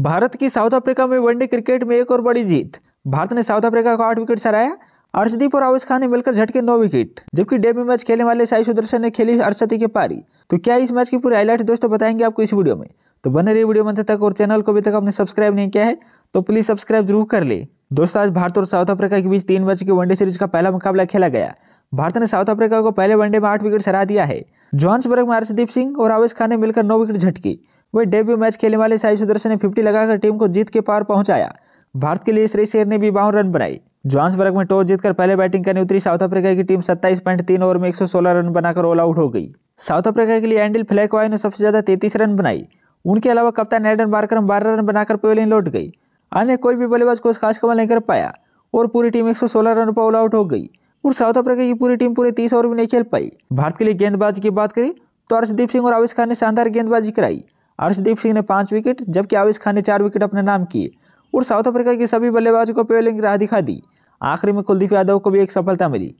भारत की South Africa में one day cricket में एक और बड़ी जीत भारत ने साउथ अफ्रीका को आठ विकेट सराया हराया अर्शदीप और आवेश खान ने मिलकर झटके नौ विकेट जबकि डेब्यू मैच खेलने वाले साई सुदर्शन ने खेली अरसती के पारी तो क्या इस मैच की पूरी हाईलाइट दोस्तों बताएंगे आपको इस वीडियो में तो बने रही वीडियो मंथ तक और चैनल को अभी तक आपने सब्सक्राइब नहीं किया है तो प्लीज सब्सक्राइब जरूर कर ले दोस्तों आज भारत और साउथ अफ्रीका के बीच तीन मैच की वनडे सीरीज का पहला मुकाबला खेला गया भारत ने साउथ अफ्रीका को पहले वनडे में आठ विकेट से हरा दिया है जोहान्सबर्ग में अर्शदीप सिंह और आवेश खान ने मिलकर नौ विकेट झटकी वही डेब्यू मैच खेलने वाले साई सुदर्शन ने फिफ्टी लगाकर टीम को जीत के पार पहुंचाया भारत के लिए श्री शेर ने भी बावन रन बनाई जोहान्सबर्ग में टॉस जीतकर पहले बैटिंग करने उतरी साउथ अफ्रीका की टीम सत्ताईस पॉइंट तीन ओवर में 116 रन बनाकर ऑल आउट हो गई साउथ अफ्रीका के लिए एंडिल फ्लैकवाई ने सबसे ज्यादा तैतीस रन बनाई उनके अलावा कप्तान एडन बारक्रम बारह रन बनाकर पेवलियन लौट गई अन्य कोई भी बल्लेबाज को खास कमल नहीं कर पाया और पूरी टीम एक रन पर ऑल आउट हो गई और साउथ अफ्रीका की पूरी टीम पूरे तीस ओवर भी नहीं खेल पाई भारत के लिए गेंदबाजी की बात करी तो अर्षदीप सिंह और आविष खान ने शानदार गेंदबाजी कराई अर्शदीप सिंह ने पाँच विकेट जबकि आविश खान ने चार विकेट अपने नाम किए और साउथ अफ्रीका के सभी बल्लेबाजों को पेलिंग राह दिखा दी आखिरी में कुलदीप यादव को भी एक सफलता मिली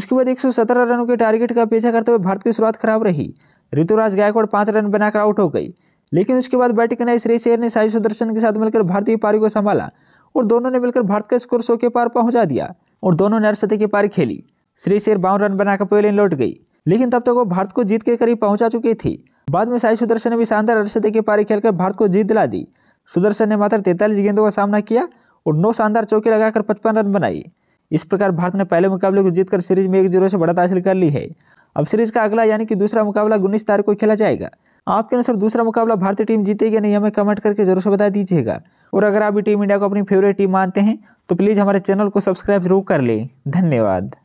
उसके बाद 117 रनों के टारगेट का पीछा करते हुए भारत की शुरुआत खराब रही ऋतुराज गायकवाड़ पाँच रन बनाकर आउट हो गई लेकिन उसके बाद बैटिंग करने श्री शेर ने साई सुदर्शन के साथ मिलकर भारतीय पारी को संभाला और दोनों ने मिलकर भारत का स्कोर सौ के पार पहुंचा दिया और दोनों ने अर्शते की पारी खेली श्री शेर बावन रन बनाकर पेवलिंग लौट गई लेकिन तब तक वो भारत को जीत के करीब पहुंचा चुकी थी बाद में साई सुदर्शन ने भी शानदार अर्शद की पारी खेलकर भारत को जीत दिला दी सुदर्शन ने मात्र तैंतालीस गेंदों का सामना किया और नौ शानदार चौके लगाकर पचपन रन बनाई इस प्रकार भारत ने पहले मुकाबले को जीतकर सीरीज में एक जीरो से बढ़त हासिल कर ली है अब सीरीज का अगला यानी कि दूसरा मुकाबला उन्नीस तारीख को खेला जाएगा आपके अनुसार दूसरा मुकाबला भारतीय टीम जीतेगी नहीं हमें कमेंट करके जरूर से बता दीजिएगा और अगर आप भी टीम इंडिया को अपनी फेवरेट टीम मानते हैं तो प्लीज़ हमारे चैनल को सब्सक्राइब जरूर कर लें धन्यवाद